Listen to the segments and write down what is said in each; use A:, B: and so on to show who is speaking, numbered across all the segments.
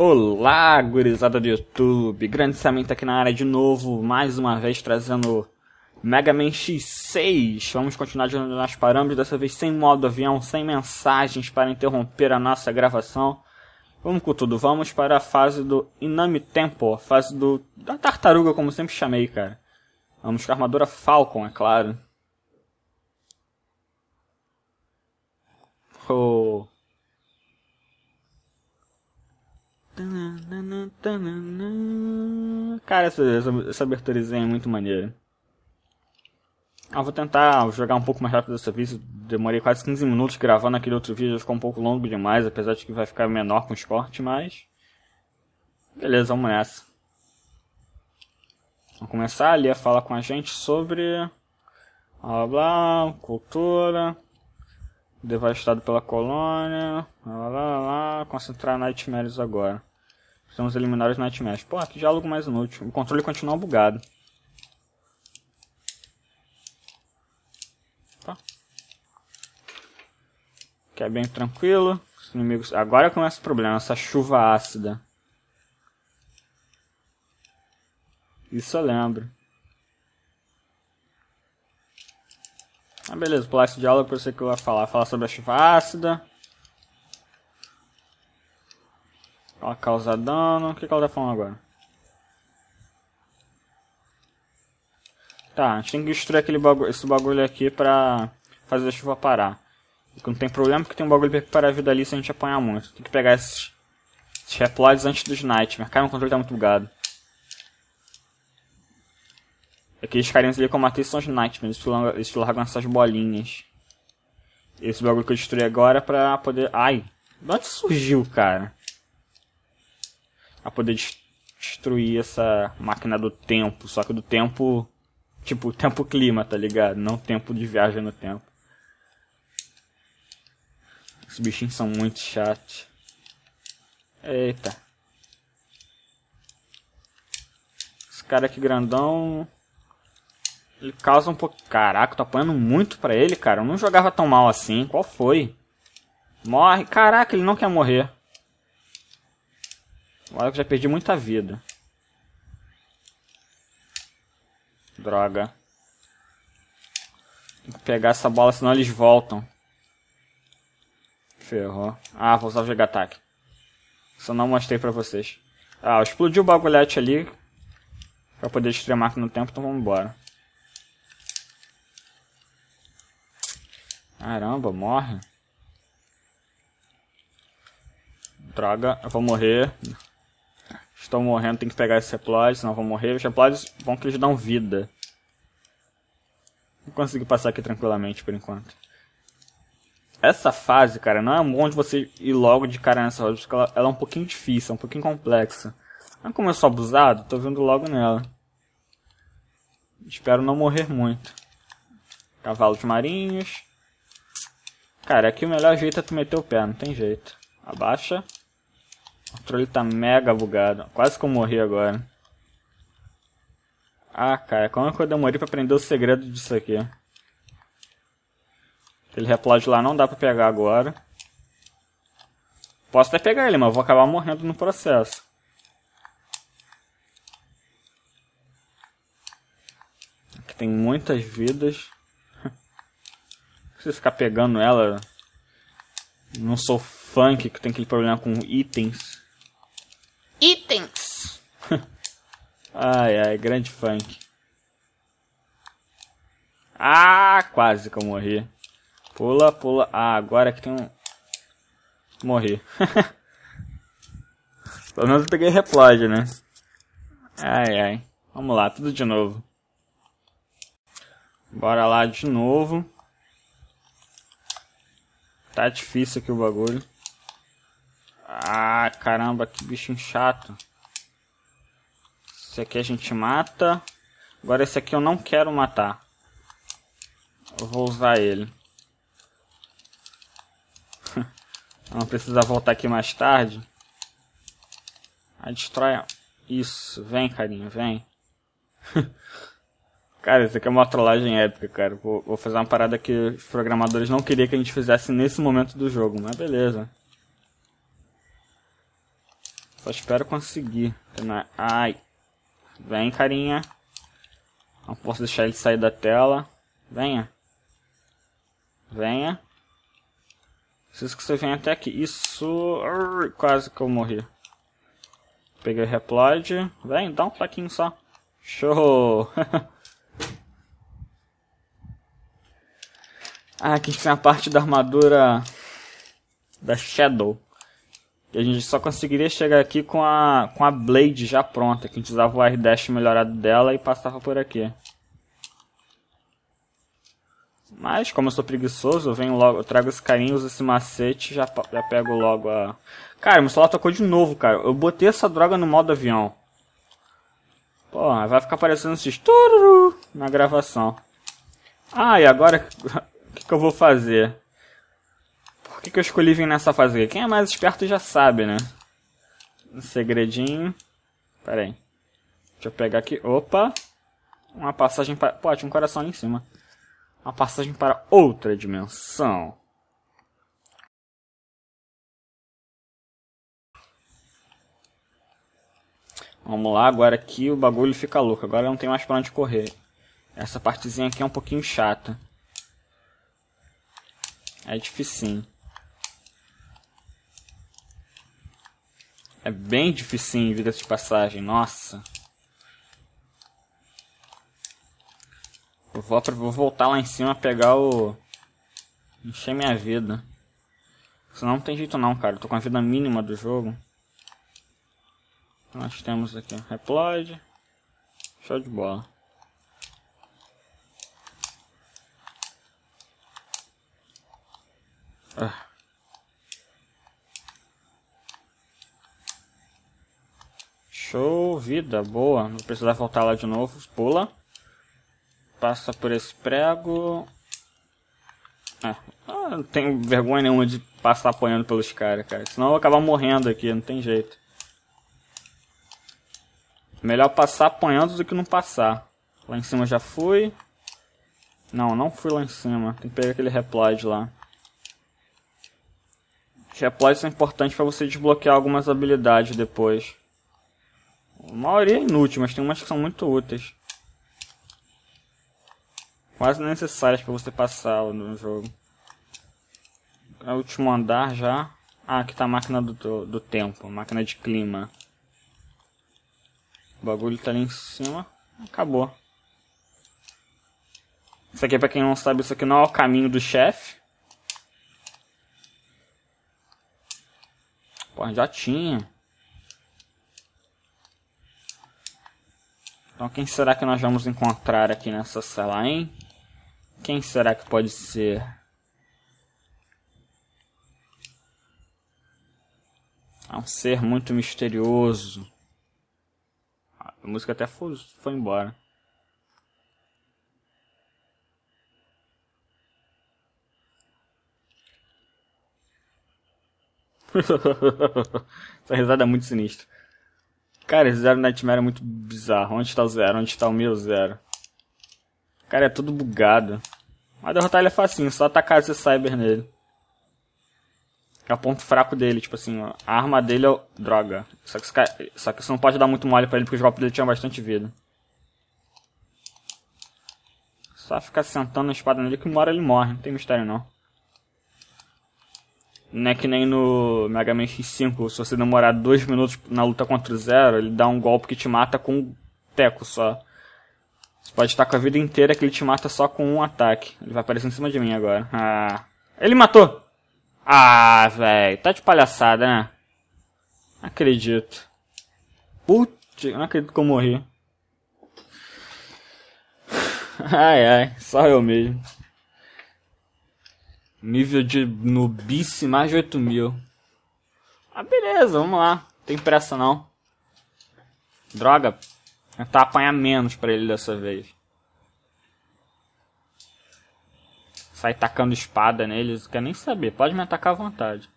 A: Olá, gurizada do YouTube! Grande Samento aqui na área de novo, mais uma vez trazendo Mega Man X6. Vamos continuar jogando nas parâmetros, dessa vez sem modo avião, sem mensagens para interromper a nossa gravação. Vamos com tudo, vamos para a fase do Inami Tempo, a fase do da tartaruga, como sempre chamei, cara. Vamos com a armadura Falcon, é claro. Oh... Cara, essa, essa, essa é muito maneira. Eu vou tentar jogar um pouco mais rápido dessa vez. Demorei quase 15 minutos gravando aquele outro vídeo, ficou um pouco longo demais, apesar de que vai ficar menor com os cortes, mas. Beleza, vamos nessa. Vamos começar ali a falar com a gente sobre. Blá blá, cultura. Devastado pela colônia. blá, blá, blá, Concentrar nightmares agora. Precisamos eliminar os nightmares. Pô, que diálogo mais inútil. O controle continua bugado. Tá. Que é bem tranquilo. Os inimigos... Agora começa o problema, essa chuva ácida. Isso eu lembro. Ah, beleza, pular esse diálogo eu você que eu ia falar. Falar sobre a chuva ácida. Ela causa tá dano. O que, que ela tá falando agora? Tá, a gente tem que destruir aquele bagulho, esse bagulho aqui pra fazer a chuva parar. Não tem problema porque tem um bagulho para vida ali se a gente apanhar muito. Tem que pegar esses, esses antes dos Nightmare. Cara, meu controle tá muito bugado. Aqueles carinhas ali que eu matei são os Nightmares, eles, largam, eles largam essas bolinhas. Esse bagulho que eu destruí agora pra poder... Ai, de onde surgiu, cara? a poder destruir essa máquina do tempo, só que do tempo tipo tempo clima, tá ligado? Não tempo de viagem no tempo. Os bichinhos são muito chatos. Eita. Esse cara aqui grandão ele causa um pouco. Caraca, tô apanhando muito pra ele, cara. Eu não jogava tão mal assim. Qual foi? Morre. Caraca, ele não quer morrer. Agora eu já perdi muita vida. Droga. Tem que pegar essa bola, senão eles voltam. Ferrou. Ah, vou usar o Giga-Ataque. Só não mostrei pra vocês. Ah, explodiu o bagulhete ali. Pra poder extremar aqui no tempo, então vamos embora. Caramba, morre. Droga, eu vou morrer estão morrendo, tem que pegar esses reploides, senão vão morrer. Os reploides vão que eles dão vida. Não consegui passar aqui tranquilamente por enquanto. Essa fase, cara, não é bom de você ir logo de cara nessa roda, porque ela, ela, é um pouquinho difícil, é um pouquinho complexa. Mas é como eu sou abusado, tô vindo logo nela. Espero não morrer muito. Cavalos marinhos. Cara, aqui o melhor jeito é tu meter o pé, não tem jeito. Abaixa. O controle tá mega bugado. Quase que eu morri agora. Ah, cara, como é que eu demorei pra aprender o segredo disso aqui? Aquele replode lá não dá pra pegar agora. Posso até pegar ele, mas vou acabar morrendo no processo. Aqui tem muitas vidas. Se ficar pegando ela, não sou funk, que tem aquele problema com itens. Itens. ai, ai, grande funk. Ah, quase que eu morri. Pula, pula. Ah, agora que tem um... Morri. Pelo menos eu peguei replode, né? Ai, ai. Vamos lá, tudo de novo. Bora lá de novo. Tá difícil aqui o bagulho. Ah, caramba, que bichinho chato. Esse aqui a gente mata. Agora esse aqui eu não quero matar. Eu vou usar ele. Não precisa voltar aqui mais tarde. Ah, destrói. Isso, vem, carinho, vem. cara, isso aqui é uma trollagem épica, cara. Vou, vou fazer uma parada que os programadores não queriam que a gente fizesse nesse momento do jogo, mas beleza. Só espero conseguir. Né? Ai. Vem, carinha. Não posso deixar ele sair da tela. Venha. Venha. Preciso que você venha até aqui. Isso. quase que eu morri. Peguei o replode. Vem, dá um plaquinho só. Show! ah, aqui a gente tem a parte da armadura da Shadow. E a gente só conseguiria chegar aqui com a, com a Blade já pronta, que a gente usava o Air Dash melhorado dela e passava por aqui. Mas, como eu sou preguiçoso, eu venho logo, eu trago esse carinha, uso esse macete já, já pego logo a... Cara, meu celular tocou de novo, cara. Eu botei essa droga no modo avião. Pô, vai ficar aparecendo esses... Tururu na gravação. Ah, e agora... O que, que eu vou fazer? Por que, que eu escolhi vir nessa fase aqui? Quem é mais esperto já sabe, né? Um segredinho. Pera aí. Deixa eu pegar aqui. Opa! Uma passagem para... Pô, tinha um coração ali em cima. Uma passagem para outra dimensão. Vamos lá, agora aqui o bagulho fica louco. Agora não tem mais pra onde correr. Essa partezinha aqui é um pouquinho chata. É dificinho. É bem difícil em vida de passagem. Nossa. Eu vou, vou voltar lá em cima pegar o... Encher minha vida. Senão não tem jeito não, cara. Eu tô com a vida mínima do jogo. Nós temos aqui um Replode. Show de bola. Ah. Show, vida, boa. Não precisa voltar lá de novo. Pula. Passa por esse prego. É. Ah, não tenho vergonha nenhuma de passar apanhando pelos caras, cara. Senão eu vou acabar morrendo aqui, não tem jeito. Melhor passar apanhando do que não passar. Lá em cima já fui. Não, não fui lá em cima. Tem que pegar aquele replide lá. Os replides são importantes para você desbloquear algumas habilidades depois. A maioria é inútil, mas tem umas que são muito úteis. Quase necessárias para você passar no jogo. É o último andar já. Ah, aqui tá a máquina do, do, do tempo, máquina de clima. O bagulho tá ali em cima. Acabou. Isso aqui, pra quem não sabe, isso aqui não é o caminho do chefe. Pô, já tinha. Então quem será que nós vamos encontrar aqui nessa sala, hein? Quem será que pode ser? É um ser muito misterioso. Ah, a música até foi, foi embora. Essa risada é muito sinistra. Cara, Zero Nightmare é muito bizarro. Onde tá o Zero? Onde tá o meu Zero? Cara, é tudo bugado. Mas derrotar ele é facinho, só atacar esse Cyber nele. É o ponto fraco dele, tipo assim, ó, a arma dele é droga. Só que, cara... só que você não pode dar muito mole pra ele, porque os golpes dele tinham bastante vida. Só ficar sentando a espada nele que uma hora ele morre, não tem mistério não. Não é que nem no Mega Man X5, se você demorar dois minutos na luta contra o Zero, ele dá um golpe que te mata com um teco só. Você pode estar com a vida inteira que ele te mata só com um ataque. Ele vai aparecer em cima de mim agora. Ah. Ele matou! Ah, velho, tá de palhaçada, né? Não acredito. Putz, não acredito que eu morri. Ai, ai, só eu mesmo. Nível de nubice mais de 8 mil. Ah, beleza, vamos lá. Não tem pressa não. Droga. Tentar apanhar menos pra ele dessa vez. Sai tacando espada neles, quer nem saber. Pode me atacar à vontade.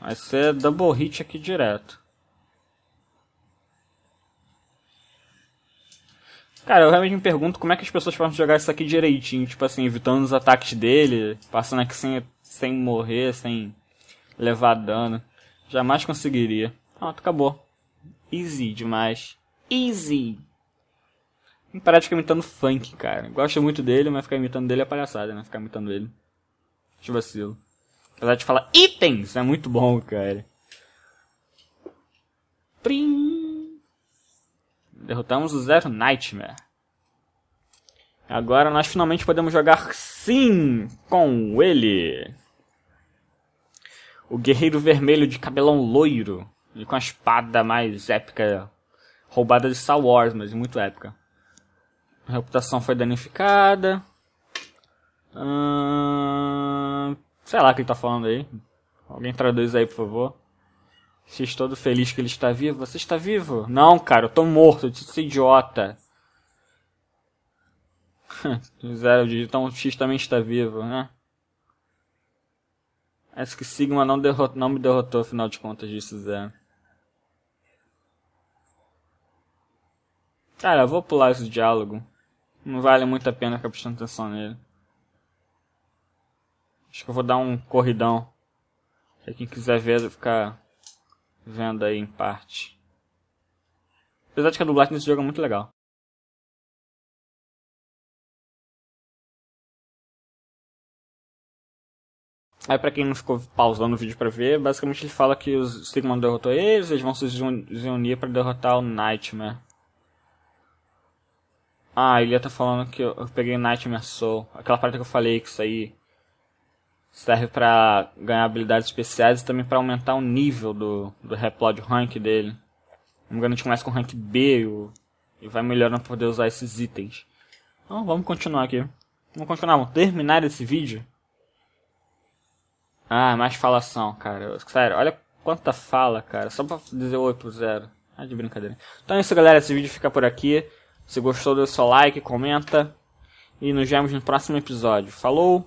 A: Vai ser double hit aqui direto. Cara, eu realmente me pergunto como é que as pessoas podem jogar isso aqui direitinho, tipo assim, evitando os ataques dele, passando aqui sem, sem morrer, sem levar dano. Jamais conseguiria. Pronto, acabou. Easy demais. Easy! Tem que parar de ficar imitando funk, cara. Gosto muito dele, mas ficar imitando dele é palhaçada, né? Ficar imitando ele. De vacilo. Apesar de falar itens, é muito bom, cara. Prim. Derrotamos o Zero Nightmare. Agora nós finalmente podemos jogar sim com ele. O guerreiro vermelho de cabelão loiro e com a espada mais épica roubada de Star Wars, mas muito épica. A reputação foi danificada. Hum... Sei lá o que ele tá falando aí. Alguém traduz aí, por favor se todo feliz que ele está vivo. Você está vivo? Não, cara, eu tô morto, eu disse idiota. Zero de então X também está vivo, né? Acho que Sigma não, derrotou, não me derrotou, afinal de contas, disse Zero. Cara, eu vou pular esse diálogo. Não vale muito a pena ficar prestando atenção nele. Acho que eu vou dar um corridão. Pra quem quiser ver, ficar venda aí em parte. Apesar de que a dublagem nesse jogo é muito legal. Aí pra quem não ficou pausando o vídeo pra ver, basicamente ele fala que os Stigman derrotou eles, eles vão se reunir para derrotar o Nightmare. Ah, ele ia tá falando que eu, peguei o Nightmare Soul. Aquela parte que eu falei que isso aí serve para ganhar habilidades especiais e também para aumentar o nível do, do Replod rank dele. Não me engano, a gente começa com rank B o, e vai melhorando para poder usar esses itens. Então vamos continuar aqui. Vamos continuar, vamos terminar esse vídeo. Ah, mais falação, cara. Sério, olha quanta fala, cara. Só pra dizer oi pro zero. Ah, de brincadeira. Então é isso, galera. Esse vídeo fica por aqui. Se gostou, dê o seu like, comenta. E nos vemos no próximo episódio. Falou!